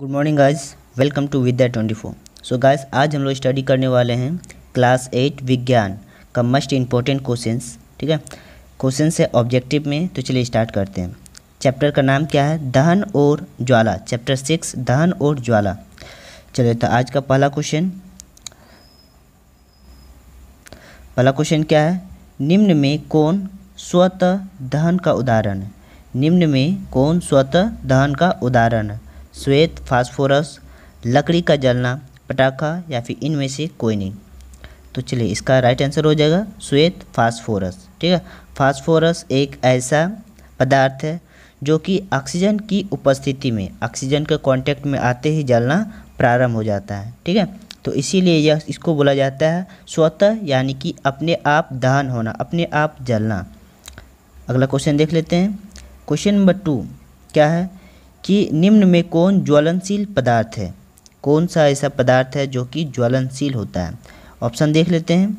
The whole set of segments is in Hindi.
good morning guys welcome to Vidya twenty four so guys आज हम लोग स्टडी करने वाले हैं क्लास एट विज्ञान का मस्ट इम्पोर्टेंट क्वेश्चन ठीक है क्वेश्चन है ऑब्जेक्टिव में तो चलिए स्टार्ट करते हैं चैप्टर का नाम क्या है दहन और ज्वाला चैप्टर सिक्स दहन और ज्वाला चलिए तो आज का पहला क्वेश्चन पहला क्वेश्चन क्या है निम्न में कौन स्वतः दहन का उदाहरण है निम्न में कौन स्वतः दहन का उदाहरण है श्वेत फास्फोरस लकड़ी का जलना पटाखा या फिर इनमें से कोई नहीं तो चलिए इसका राइट आंसर हो जाएगा श्वेत फास्फोरस ठीक है फास्फोरस एक ऐसा पदार्थ है जो कि ऑक्सीजन की उपस्थिति में ऑक्सीजन के कांटेक्ट में आते ही जलना प्रारंभ हो जाता है ठीक है तो इसीलिए यह इसको बोला जाता है स्वतः यानी कि अपने आप दहन होना अपने आप जलना अगला क्वेश्चन देख लेते हैं क्वेश्चन नंबर टू क्या है कि निम्न में कौन ज्वलनशील पदार्थ है कौन सा ऐसा पदार्थ है जो कि ज्वलनशील होता है ऑप्शन देख लेते हैं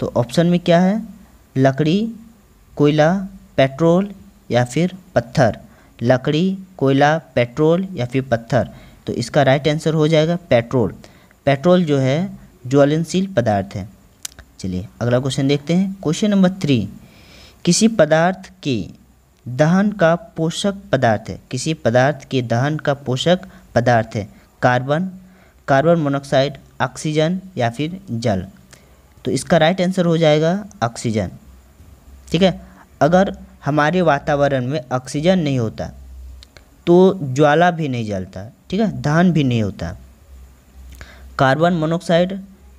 तो ऑप्शन में क्या है लकड़ी कोयला पेट्रोल या फिर पत्थर लकड़ी कोयला पेट्रोल या फिर पत्थर तो इसका राइट आंसर हो जाएगा पेट्रोल पेट्रोल जो है ज्वलनशील पदार्थ है चलिए अगला क्वेश्चन देखते हैं क्वेश्चन नंबर थ्री किसी पदार्थ की दहन का पोषक पदार्थ है किसी पदार्थ के दहन का पोषक पदार्थ है कार्बन कार्बन मोनोक्साइड ऑक्सीजन या फिर जल तो इसका राइट आंसर हो जाएगा ऑक्सीजन ठीक है अगर हमारे वातावरण में ऑक्सीजन नहीं होता तो ज्वाला भी नहीं जलता ठीक है दहन भी नहीं होता कार्बन मोनोक्साइड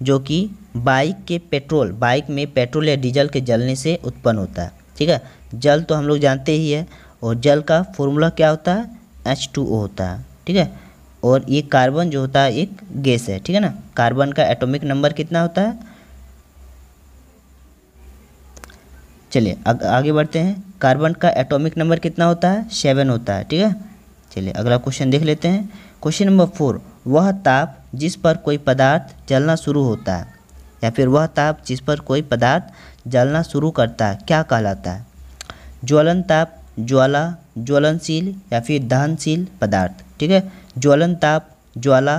जो कि बाइक के पेट्रोल बाइक में पेट्रोल या डीजल के जलने से उत्पन्न होता है ठीक है जल तो हम लोग जानते ही है और जल का फॉर्मूला क्या होता है एच टू ओ होता है ठीक है और ये कार्बन जो होता है एक गैस है ठीक है ना कार्बन का एटॉमिक नंबर कितना होता है चलिए आगे बढ़ते हैं कार्बन का एटॉमिक नंबर कितना होता है सेवन होता है ठीक है चलिए अगला क्वेश्चन देख लेते हैं क्वेश्चन नंबर फोर वह ताप जिस पर कोई पदार्थ जलना शुरू होता है या फिर वह ताप जिस पर कोई पदार्थ जलना शुरू करता है क्या कहलाता है ज्वलन ताप ज्वाला ज्वलनशील या फिर दहनशील पदार्थ ठीक है ज्वलन ताप ज्वाला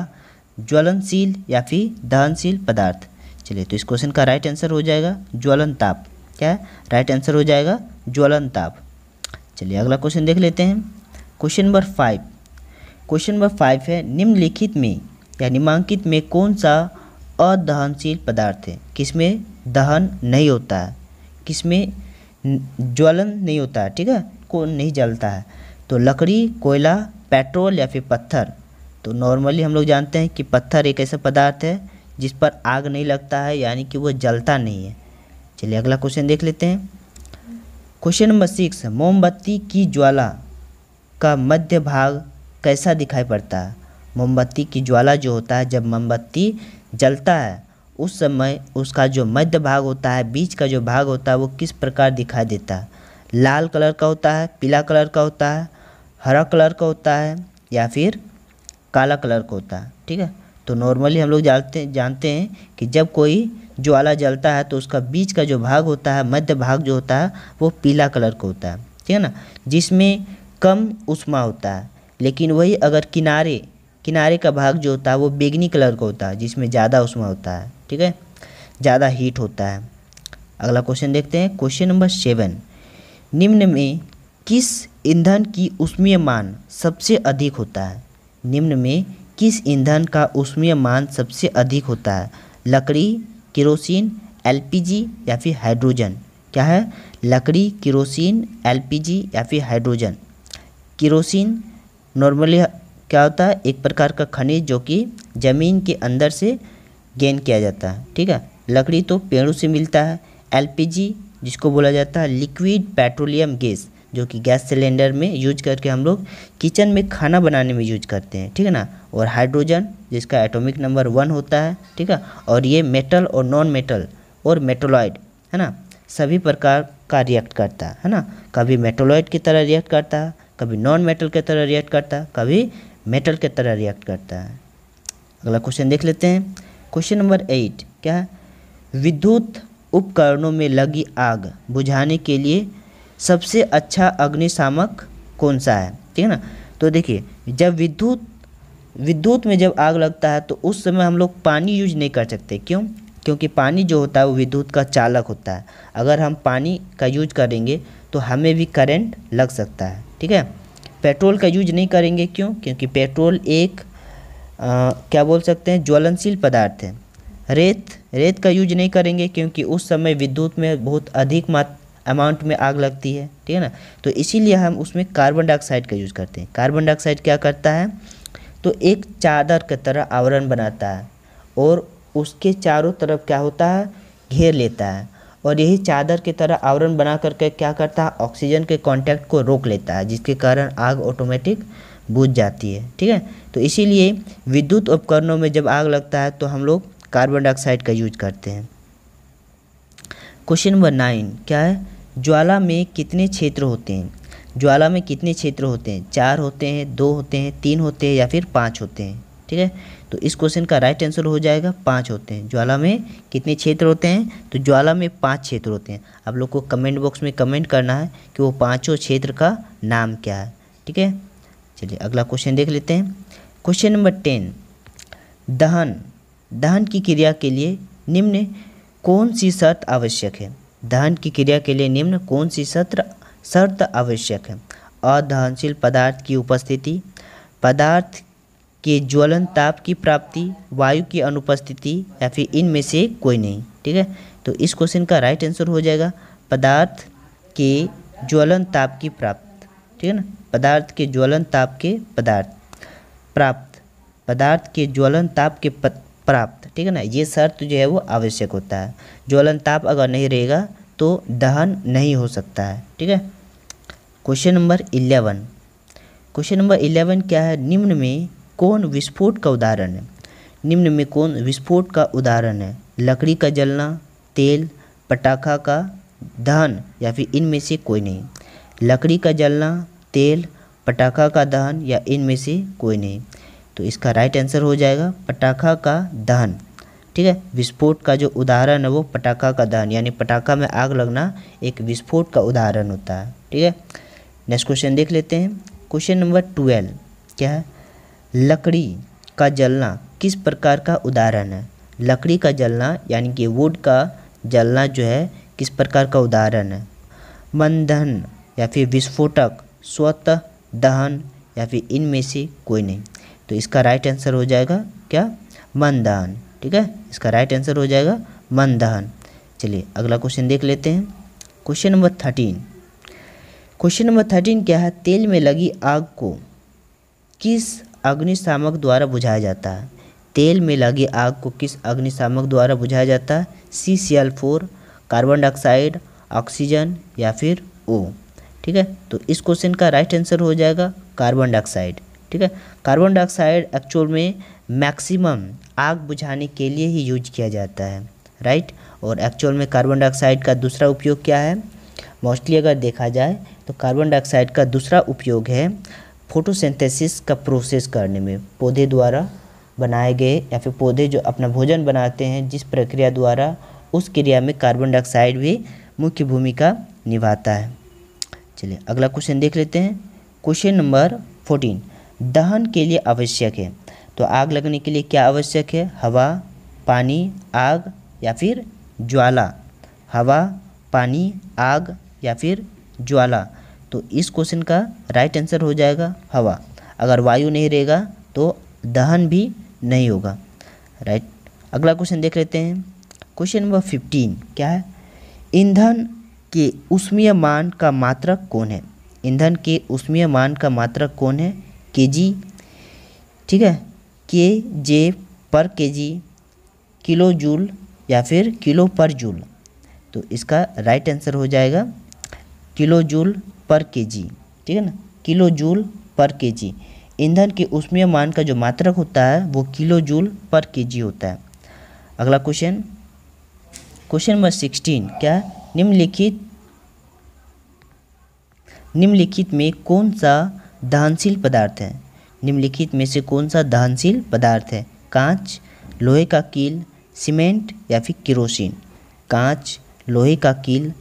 ज्वलनशील या फिर दहनशील पदार्थ चलिए तो इस क्वेश्चन का राइट आंसर हो जाएगा ज्वलन ताप क्या है राइट आंसर हो जाएगा ज्वलन ताप चलिए अगला क्वेश्चन देख लेते हैं question number five question number five है निम्नलिखित में या निमांकित में कौन सा अदहनशील पदार्थ है किसमें दहन नहीं होता है किसमें ज्वलन नहीं होता है ठीक है को नहीं जलता है तो लकड़ी कोयला पेट्रोल या फिर पत्थर तो नॉर्मली हम लोग जानते हैं कि पत्थर एक ऐसा पदार्थ है जिस पर आग नहीं लगता है यानी कि वह जलता नहीं है चलिए अगला क्वेश्चन देख लेते हैं क्वेश्चन नंबर सिक्स मोमबत्ती की ज्वाला का मध्य भाग कैसा दिखाई पड़ता है मोमबत्ती की ज्वाला जो होता है जब मोमबत्ती जलता है उस समय उसका जो मध्य भाग होता है बीच का जो भाग होता है वो किस प्रकार दिखाई देता है लाल कलर का होता है पीला कलर का होता है हरा कलर का होता है या फिर काला कलर का होता है ठीक है तो नॉर्मली हम लोग जानते जानते हैं कि जब कोई ज्वाला जलता है तो उसका बीच का जो भाग होता है मध्य भाग जो होता है वो पीला कलर का होता है ठीक है ना जिसमें कम उष्मा होता है लेकिन वही अगर किनारे किनारे का भाग जो होता है वो बेगनी कलर का होता है जिसमें ज़्यादा उष्मा होता है ठीक है ज़्यादा हीट होता है अगला क्वेश्चन देखते हैं क्वेश्चन नंबर सेवन निम्न में किस ईंधन की उष्मीय मान सबसे अधिक होता है निम्न में किस ईंधन का उष्मीय मान सबसे अधिक होता है लकड़ी किरोसिन एलपीजी या फिर हाइड्रोजन क्या है लकड़ी किरोसिन एलपीजी या फिर हाइड्रोजन किरोसिन नॉर्मली क्या होता है एक प्रकार का खनिज जो कि ज़मीन के अंदर से गेन किया जाता है ठीक है लकड़ी तो पेड़ों से मिलता है एलपीजी जिसको बोला जाता है लिक्विड पेट्रोलियम गैस जो कि गैस सिलेंडर में यूज करके हम लोग किचन में खाना बनाने में यूज करते हैं ठीक है ना और हाइड्रोजन जिसका एटॉमिक नंबर वन होता है ठीक है और ये मेटल और नॉन मेटल और मेटोलॉइड है ना सभी प्रकार का रिएक्ट करता है ना कभी मेटोलॉइड की तरह रिएक्ट करता है कभी नॉन मेटल की तरह रिएक्ट करता है कभी मेटल की तरह रिएक्ट करता है अगला क्वेश्चन देख लेते हैं क्वेश्चन नंबर एट क्या है विद्युत उपकरणों में लगी आग बुझाने के लिए सबसे अच्छा अग्निशामक कौन सा है ठीक है ना तो देखिए जब विद्युत विद्युत में जब आग लगता है तो उस समय हम लोग पानी यूज नहीं कर सकते क्यों क्योंकि पानी जो होता है वो विद्युत का चालक होता है अगर हम पानी का यूज करेंगे तो हमें भी करंट लग सकता है ठीक है पेट्रोल का यूज नहीं करेंगे क्यों क्योंकि पेट्रोल एक आ, क्या बोल सकते हैं ज्वलनशील पदार्थ है रेत रेत का यूज नहीं करेंगे क्योंकि उस समय विद्युत में बहुत अधिक मात्रा अमाउंट में आग लगती है ठीक है ना तो इसीलिए हम उसमें कार्बन डाइऑक्साइड का यूज़ करते हैं कार्बन डाइऑक्साइड क्या करता है तो एक चादर की तरह आवरण बनाता है और उसके चारों तरफ क्या होता है घेर लेता है और यही चादर की तरह आवरण बना करके क्या करता है ऑक्सीजन के कांटेक्ट को रोक लेता है जिसके कारण आग ऑटोमेटिक बुझ जाती है ठीक है तो इसीलिए विद्युत उपकरणों में जब आग लगता है तो हम लोग कार्बन डाइऑक्साइड का यूज करते हैं क्वेश्चन नंबर नाइन क्या है ज्वाला में कितने क्षेत्र होते हैं ज्वाला में कितने क्षेत्र होते हैं चार होते हैं दो होते हैं तीन होते हैं या फिर पाँच होते हैं ठीक है तो इस क्वेश्चन का राइट आंसर हो जाएगा पाँच होते हैं ज्वाला में कितने क्षेत्र होते हैं तो ज्वाला में पाँच क्षेत्र होते हैं आप लोग को कमेंट बॉक्स में कमेंट करना है कि वो पाँचों क्षेत्र का नाम क्या है ठीक है चलिए अगला क्वेश्चन देख लेते हैं क्वेश्चन नंबर टेन दहन दहन की क्रिया के लिए निम्न कौन सी शर्त आवश्यक है दहन की क्रिया के लिए निम्न कौन सी शर्त शर्त आवश्यक है अदहनशील पदार्थ की उपस्थिति पदार्थ के ज्वलन ताप की प्राप्ति वायु की अनुपस्थिति या फिर इनमें से कोई नहीं ठीक है तो इस क्वेश्चन का राइट आंसर हो जाएगा पदार्थ के ज्वलन ताप की प्राप्ति ठीक है ना पदार्थ के ज्वलन ताप के पदार्थ प्राप्त पदार्थ के ज्वलन ताप के प्राप्त ठीक है ना ये शर्त जो है वो आवश्यक होता है ज्वलन ताप अगर नहीं रहेगा तो दहन नहीं हो सकता है ठीक है question number eleven question number eleven क्या है निम्न में कौन विस्फोट का उदाहरण है निम्न में कौन विस्फोट का उदाहरण है लकड़ी का जलना तेल पटाखा का दहन या फिर इनमें से कोई नहीं लकड़ी का जलना तेल पटाखा का दहन या इनमें से कोई नहीं तो इसका राइट आंसर हो जाएगा पटाखा का दहन ठीक है विस्फोट का जो उदाहरण है वो पटाखा का दहन यानी पटाखा में आग लगना एक विस्फोट का उदाहरण होता है ठीक है नेक्स्ट क्वेश्चन देख लेते हैं क्वेश्चन नंबर ट्वेल्व क्या है लकड़ी का जलना किस प्रकार का उदाहरण है लकड़ी का जलना यानी कि वुड का जलना जो है किस प्रकार का उदाहरण है बंधन या फिर विस्फोटक स्वतः दहन या फिर इनमें से कोई नहीं तो इसका राइट आंसर हो जाएगा क्या मन दहन ठीक है इसका राइट आंसर हो जाएगा मन दहन चलिए अगला क्वेश्चन देख लेते हैं question number thirteen question number thirteen क्या है तेल में लगी आग को किस अग्निशामक द्वारा बुझाया जाता है तेल में लगी आग को किस अग्निशामक द्वारा बुझाया जाता है C C L four carbon dioxide oxygen या फिर ओ ठीक है तो इस क्वेश्चन का राइट आंसर हो जाएगा कार्बन डाइऑक्साइड ठीक है कार्बन डाइऑक्साइड एक्चुअल में मैक्सिमम आग बुझाने के लिए ही यूज किया जाता है राइट और एक्चुअल में कार्बन डाइऑक्साइड का दूसरा उपयोग क्या है मोस्टली अगर देखा जाए तो कार्बन डाइऑक्साइड का दूसरा उपयोग है फोटोसिंथेसिस का प्रोसेस करने में पौधे द्वारा बनाए गए या फिर पौधे जो अपना भोजन बनाते हैं जिस प्रक्रिया द्वारा उस क्रिया में कार्बन डाइऑक्साइड भी मुख्य भूमिका निभाता है चलिए अगला क्वेश्चन देख लेते हैं क्वेश्चन नंबर फोर्टीन दहन के लिए आवश्यक है तो आग लगने के लिए क्या आवश्यक है हवा पानी आग या फिर ज्वाला हवा पानी आग या फिर ज्वाला तो इस क्वेश्चन का राइट आंसर हो जाएगा हवा अगर वायु नहीं रहेगा तो दहन भी नहीं होगा राइट अगला क्वेश्चन देख लेते हैं क्वेश्चन नंबर फिफ्टीन क्या है ईंधन के उष्मीय मान का मात्रक कौन है ईंधन के उष्मीय मान का मात्रक कौन है के जी ठीक है के जे पर के जी किलो जूल या फिर किलो पर जूल तो इसका राइट आंसर हो जाएगा किलो जूल पर के जी ठीक है ना किलो जूल पर के जी ईंधन के उष्मीय मान का जो मात्रक होता है वो किलो जूल पर के जी होता है अगला क्वेश्चन क्वेश्चन नंबर सिक्सटीन क्या है निम्नलिखित निम्नलिखित में कौन सा दहनशील पदार्थ है निम्नलिखित में से कौन सा दहनशील पदार्थ है कांच लोहे का कील सीमेंट या फिर किरोसिन कांच लोहे का कील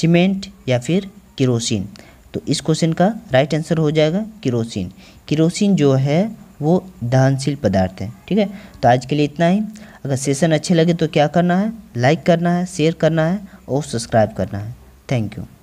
सीमेंट या फिर किरोसिन तो इस क्वेश्चन का राइट आंसर हो जाएगा किरोसिन किरोसिन जो है वो दहनशील पदार्थ है ठीक है तो आज के लिए इतना ही अगर सेशन अच्छे लगे तो क्या करना है लाइक करना है शेयर करना है और सब्सक्राइब करना है थैंक यू